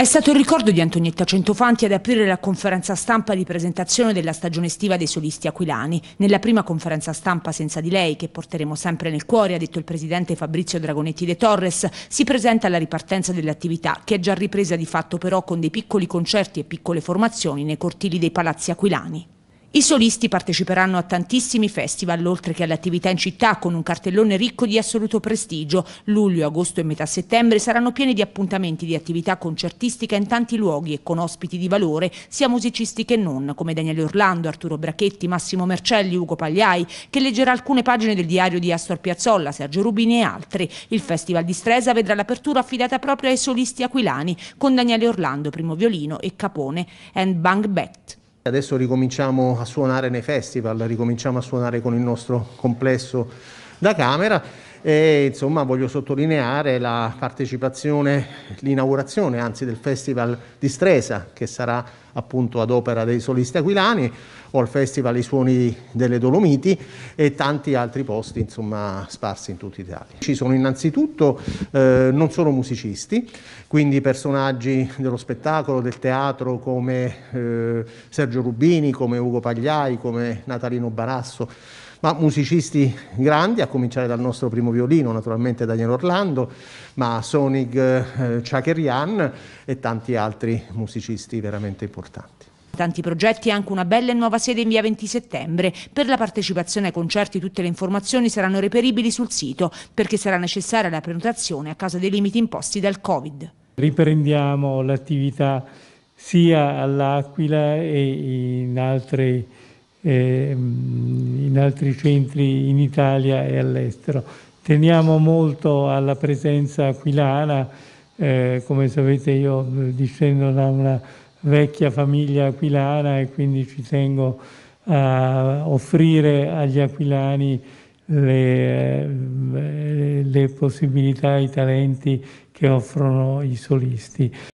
È stato il ricordo di Antonietta Centofanti ad aprire la conferenza stampa di presentazione della stagione estiva dei solisti aquilani. Nella prima conferenza stampa senza di lei, che porteremo sempre nel cuore, ha detto il presidente Fabrizio Dragonetti de Torres, si presenta la ripartenza delle attività, che è già ripresa di fatto però con dei piccoli concerti e piccole formazioni nei cortili dei palazzi aquilani. I solisti parteciperanno a tantissimi festival, oltre che alle attività in città, con un cartellone ricco di assoluto prestigio. Luglio, agosto e metà settembre saranno pieni di appuntamenti di attività concertistica in tanti luoghi e con ospiti di valore, sia musicisti che non, come Daniele Orlando, Arturo Brachetti, Massimo Mercelli, Ugo Pagliai, che leggerà alcune pagine del diario di Astor Piazzolla, Sergio Rubini e altri. Il Festival di Stresa vedrà l'apertura affidata proprio ai solisti aquilani, con Daniele Orlando, primo violino, e Capone and Bang Bet adesso ricominciamo a suonare nei festival, ricominciamo a suonare con il nostro complesso da camera e insomma voglio sottolineare la partecipazione, l'inaugurazione anzi del festival di Stresa che sarà appunto ad opera dei solisti aquilani o al Festival I Suoni delle Dolomiti e tanti altri posti insomma sparsi in tutta Italia. Ci sono innanzitutto eh, non solo musicisti, quindi personaggi dello spettacolo, del teatro come eh, Sergio Rubini, come Ugo Pagliai, come Natalino Barasso, ma musicisti grandi, a cominciare dal nostro primo violino, naturalmente Daniel Orlando, ma Sonic eh, Chakerian e tanti altri musicisti veramente importanti importanti. Tanti progetti e anche una bella e nuova sede in via 20 settembre. Per la partecipazione ai concerti tutte le informazioni saranno reperibili sul sito perché sarà necessaria la prenotazione a causa dei limiti imposti dal Covid. Riprendiamo l'attività sia all'Aquila e in altri, eh, in altri centri in Italia e all'estero. Teniamo molto alla presenza aquilana, eh, come sapete io eh, discendo da una vecchia famiglia aquilana e quindi ci tengo a offrire agli aquilani le, le possibilità, i talenti che offrono i solisti.